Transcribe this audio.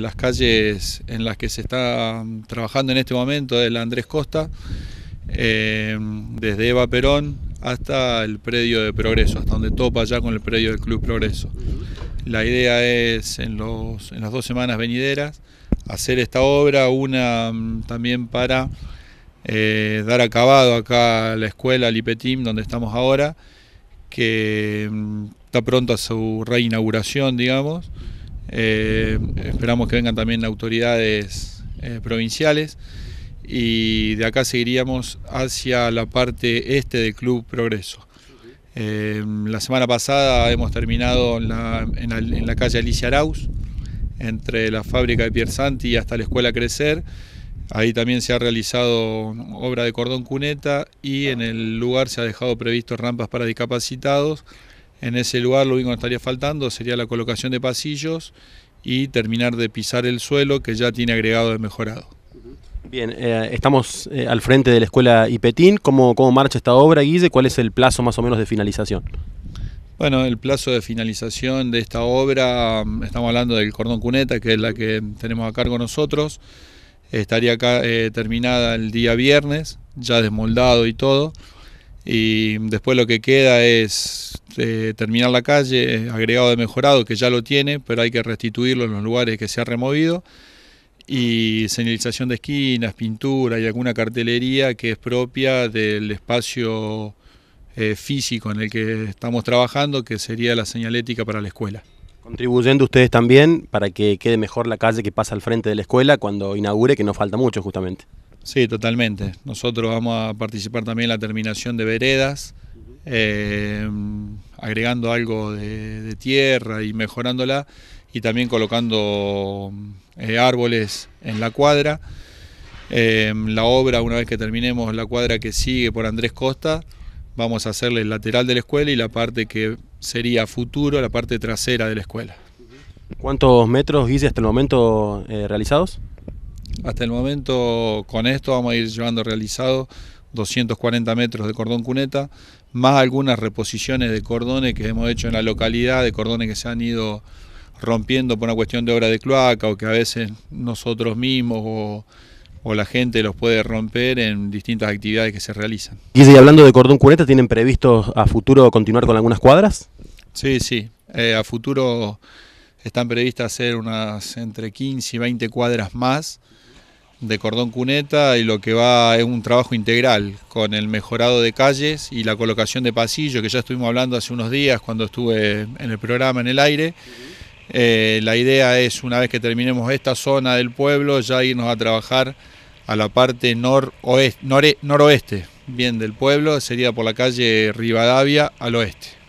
Las calles en las que se está mm, trabajando en este momento es la Andrés Costa, eh, desde Eva Perón hasta el predio de Progreso, hasta donde topa ya con el predio del Club Progreso. La idea es en, los, en las dos semanas venideras hacer esta obra, una mm, también para eh, dar acabado acá la escuela Lipetim, donde estamos ahora, que mm, está pronto a su reinauguración, digamos. Eh, esperamos que vengan también autoridades eh, provinciales y de acá seguiríamos hacia la parte este del Club Progreso. Eh, la semana pasada hemos terminado en la, calle Alicia Arauz, entre la fábrica de y hasta la escuela Crecer. Ahí también se ha realizado obra de cordón cuneta y en el lugar se ha dejado previsto rampas para discapacitados. En ese lugar lo único que estaría faltando sería la colocación de pasillos y terminar de pisar el suelo que ya tiene agregado de mejorado. Bien, eh, estamos eh, al frente de la escuela Ipetín. ¿Cómo, ¿Cómo marcha esta obra, Guille? ¿Cuál es el plazo más o menos de finalización? Bueno, el plazo de finalización de esta obra, mm, estamos hablando del cordón cuneta, que es la que tenemos a cargo nosotros, estaría eh, terminada el día viernes, ya desmoldado y todo. Y después lo que queda es terminar la calle, agregado de mejorado, que ya lo tiene, pero hay que restituirlo en los lugares que se ha removido, y señalización de esquinas, pintura y alguna cartelería que es propia del espacio eh, físico en el que estamos trabajando, que sería la señalética para la escuela. Contribuyendo ustedes también para que quede mejor la calle que pasa al frente de la escuela cuando inaugure, que no falta mucho justamente. Sí, totalmente. Nosotros vamos a participar también en la terminación de veredas, eh, agregando algo de, tierra y mejorándola y también colocando eh, árboles en la cuadra. Eh, la obra, una vez que terminemos la cuadra que sigue por Andrés Costa, vamos a hacerle el lateral de la escuela y la parte que sería futuro, la parte trasera de la escuela. ¿Cuántos metros, hice hasta el momento realizados? Hasta el momento con esto vamos a ir llevando realizado 240 metros de cordón cuneta, más algunas reposiciones de cordones que hemos hecho en la localidad, de cordones que se han ido rompiendo por una cuestión de obra de cloaca o que a veces nosotros mismos o, la gente los puede romper en distintas actividades que se realizan. Y hablando de cordón cuneta, ¿tienen previsto a futuro continuar con algunas cuadras? Sí, sí, eh, a futuro están previstas hacer unas entre 15 y 20 cuadras más de cordón cuneta y lo que va es un trabajo integral con el mejorado de calles y la colocación de pasillos, que ya estuvimos hablando hace unos días cuando estuve en el programa en el aire. Eh, la idea es, una vez que terminemos esta zona del pueblo, ya irnos a trabajar a la parte noroeste, noroeste bien del pueblo, sería por la calle Rivadavia al oeste.